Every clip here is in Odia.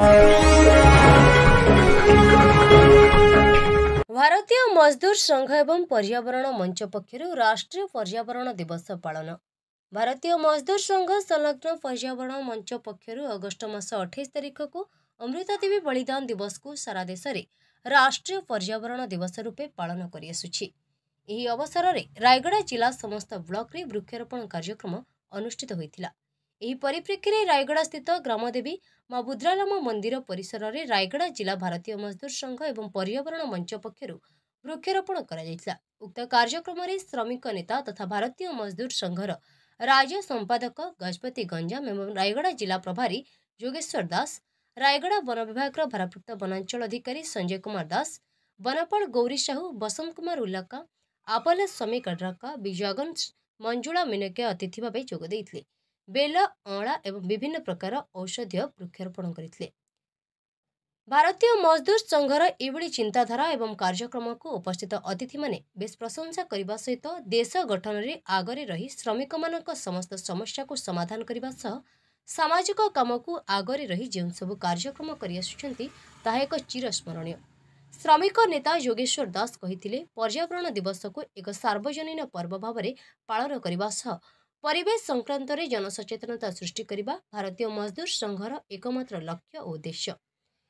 ଭାରତୀୟ ମଜଦୁର ସଂଘ ଏବଂ ପର୍ଯ୍ୟାବରଣ ମଞ୍ଚ ପକ୍ଷରୁ ରାଷ୍ଟ୍ରୀୟ ପର୍ଯ୍ୟାବରଣ ଦିବସ ପାଳନ ଭାରତୀୟ ମଜଦୁର ସଂଘ ସଂଲଗ୍ନ ପର୍ଯ୍ୟାବରଣ ମଞ୍ଚ ପକ୍ଷରୁ ଅଗଷ୍ଟ ମାସ ଅଠେଇଶ ତାରିଖକୁ ଅମୃତ ଦେବୀ ବଳିଦାନ ଦିବସକୁ ସାରା ଦେଶରେ ରାଷ୍ଟ୍ରୀୟ ପର୍ଯ୍ୟାବରଣ ଦିବସ ରୂପେ ପାଳନ କରିଆସୁଛି ଏହି ଅବସରରେ ରାୟଗଡ଼ା ଜିଲ୍ଲା ସମସ୍ତ ବ୍ଲକ୍ରେ ବୃକ୍ଷରୋପଣ କାର୍ଯ୍ୟକ୍ରମ ଅନୁଷ୍ଠିତ ହୋଇଥିଲା ଏହି ପରିପ୍ରେକ୍ଷୀରେ ରାୟଗଡ଼ାସ୍ଥିତ ଗ୍ରାମଦେବୀ ମା ବୁଦ୍ରାରାମ ମନ୍ଦିର ପରିସରରେ ରାୟଗଡ଼ା ଜିଲ୍ଲା ଭାରତୀୟ ମଜଦୁର ସଂଘ ଏବଂ ପର୍ଯ୍ୟାବରଣ ମଞ୍ଚ ପକ୍ଷରୁ ବୃକ୍ଷରୋପଣ କରାଯାଇଥିଲା ଉକ୍ତ କାର୍ଯ୍ୟକ୍ରମରେ ଶ୍ରମିକ ନେତା ତଥା ଭାରତୀୟ ମଜଦୁର ସଂଘର ରାଜ୍ୟ ସମ୍ପାଦକ ଗଜପତି ଗଞ୍ଜାମ ଏବଂ ରାୟଗଡ଼ା ଜିଲ୍ଲା ପ୍ରଭାରୀ ଯୋଗେଶ୍ୱର ଦାସ ରାୟଗଡ଼ା ବନ ବିଭାଗର ଭାରପ୍ରାପ୍ତ ବନାଞ୍ଚଳ ଅଧିକାରୀ ସଞ୍ଜୟ କୁମାର ଦାସ ବନପାଳ ଗୌରୀ ସାହୁ ବସନ୍ତ କୁମାର ଉଲ୍ଲାକା ଆପଲ ସ୍ୱାମୀ କଡ୍ରକା ବିଜୟଗଞ୍ଜ ମଞ୍ଜୁଳା ମିନକ୍ୟ ଅତିଥି ଭାବେ ଯୋଗ ଦେଇଥିଲେ ବେଲ ଅଁଳା ଏବଂ ବିଭିନ୍ନ ପ୍ରକାର ଔଷଧୀୟ ବୃକ୍ଷରୋପଣ କରିଥିଲେ ଭାରତୀୟ ମଜଦୁର ସଂଘର ଏଭଳି ଚିନ୍ତାଧାରା ଏବଂ କାର୍ଯ୍ୟକ୍ରମକୁ ଉପସ୍ଥିତ ଅତିଥିମାନେ ବେଶ୍ ପ୍ରଶଂସା କରିବା ସହିତ ଦେଶ ଗଠନରେ ଆଗରେ ରହି ଶ୍ରମିକମାନଙ୍କ ସମସ୍ତ ସମସ୍ୟାକୁ ସମାଧାନ କରିବା ସହ ସାମାଜିକ କାମକୁ ଆଗରେ ରହି ଯେଉଁ ସବୁ କାର୍ଯ୍ୟକ୍ରମ କରିଆସୁଛନ୍ତି ତାହା ଏକ ଚିରସ୍ମରଣୀୟ ଶ୍ରମିକ ନେତା ଯୋଗେଶ୍ୱର ଦାସ କହିଥିଲେ ପର୍ଯ୍ୟାବରଣ ଦିବସକୁ ଏକ ସାର୍ବଜନୀନ ପର୍ବ ଭାବରେ ପାଳନ କରିବା ସହ ପରିବେଶ ସଂକ୍ରାନ୍ତରେ ଜନସଚେତନତା ସୃଷ୍ଟି କରିବା ଭାରତୀୟ ମଜଦୁର ସଂଘର ଏକମାତ୍ର ଲକ୍ଷ୍ୟ ଓ ଉଦ୍ଦେଶ୍ୟ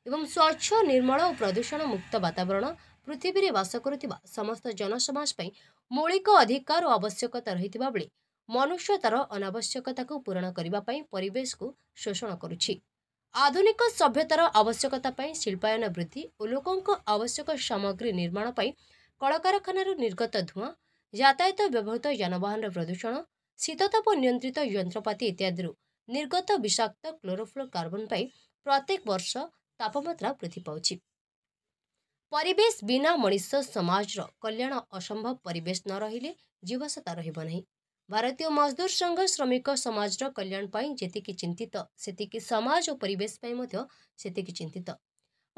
ଏବଂ ସ୍ୱଚ୍ଛ ନିର୍ମଳ ଓ ପ୍ରଦୂଷଣ ମୁକ୍ତ ବାତାବରଣ ପୃଥିବୀରେ ବାସ କରୁଥିବା ସମସ୍ତ ଜନସମାଜ ପାଇଁ ମୌଳିକ ଅଧିକାର ଓ ଆବଶ୍ୟକତା ରହିଥିବା ବେଳେ ମନୁଷ୍ୟତାର ଅନାବଶ୍ୟକତାକୁ ପୂରଣ କରିବା ପାଇଁ ପରିବେଶକୁ ଶୋଷଣ କରୁଛି ଆଧୁନିକ ସଭ୍ୟତାର ଆବଶ୍ୟକତା ପାଇଁ ଶିଳ୍ପାୟନ ବୃଦ୍ଧି ଓ ଲୋକଙ୍କ ଆବଶ୍ୟକ ସାମଗ୍ରୀ ନିର୍ମାଣ ପାଇଁ କଳକାରଖାନାରୁ ନିର୍ଗତ ଧୂଆଁ ଯାତାୟତ ବ୍ୟବହୃତ ଯାନବାହନର ପ୍ରଦୂଷଣ ଶୀତତାପ ନିୟନ୍ତ୍ରିତ ଯନ୍ତ୍ରପାତି ଇତ୍ୟାଦିରୁ ନିର୍ଗତ ବିଷାକ୍ତ କ୍ଲୋରୋଫ୍ଲୋର କାର୍ବନ ପାଇଁ ପ୍ରତ୍ୟେକ ବର୍ଷ ତାପମାତ୍ରା ବୃଦ୍ଧି ପାଉଛି ପରିବେଶ ବିନା ମଣିଷ ସମାଜର କଲ୍ୟାଣ ଅସମ୍ଭବ ପରିବେଶ ନ ରହିଲେ ଜୀବସତା ରହିବ ନାହିଁ ଭାରତୀୟ ମଜଦୁର ସଂଘ ଶ୍ରମିକ ସମାଜର କଲ୍ୟାଣ ପାଇଁ ଯେତିକି ଚିନ୍ତିତ ସେତିକି ସମାଜ ଓ ପରିବେଶ ପାଇଁ ମଧ୍ୟ ସେତିକି ଚିନ୍ତିତ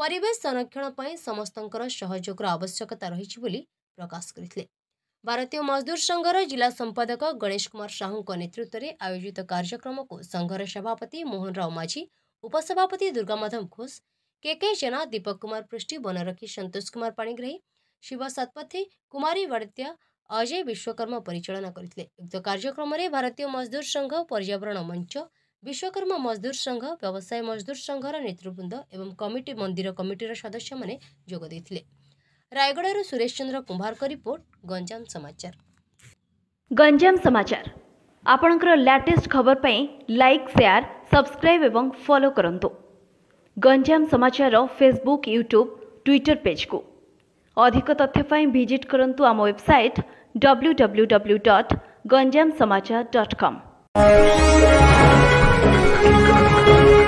ପରିବେଶ ସଂରକ୍ଷଣ ପାଇଁ ସମସ୍ତଙ୍କର ସହଯୋଗର ଆବଶ୍ୟକତା ରହିଛି ବୋଲି ପ୍ରକାଶ କରିଥିଲେ भारतीय मजदुर संघ र जा सम्पादक गणेश कुम साहु नेतृत्वले आयोजित कार्यक्रमको संघर सभापति मोहनराव माझी उपसभापति दुर्गाधव घोष केके चेना दीपक कुमार पृष्ठी बनरक्षी सन्तोष कुमार पाग्राही शिव शतपथी कुमा अजय विश्वकर्मा परिचालनाले उक्त कार्यक्रमले भारतीय मजदुर संघ पर्यावरण मञ्च विश्वकर्मा मजदुर संघ व्यवसाय मजदुर संघ र नेतृबृन्द कमिटी मन्दिर कमिटी सदस्य मोगदै ରାୟଗଡ଼ାରୁ ସୁରେଶ ଚନ୍ଦ୍ର କୁମ୍ଭାରଙ୍କ ରିପୋର୍ଟ ଗଞ୍ଜାମ ସମାଚାର ଗଞ୍ଜାମ ସମାଚାର ଆପଣଙ୍କର ଲାଟେଷ୍ଟ ଖବର ପାଇଁ ଲାଇକ୍ ସେୟାର ସବସ୍କ୍ରାଇବ୍ ଏବଂ ଫଲୋ କରନ୍ତୁ ଗଞ୍ଜାମ ସମାଚାରର ଫେସବୁକ୍ ୟୁଟ୍ୟୁବ୍ ଟ୍ୱିଟର ପେଜ୍କୁ ଅଧିକ ତଥ୍ୟ ପାଇଁ ଭିଜିଟ୍ କରନ୍ତୁ ଆମ website W W W dot Ganjam Samachar dot କମ୍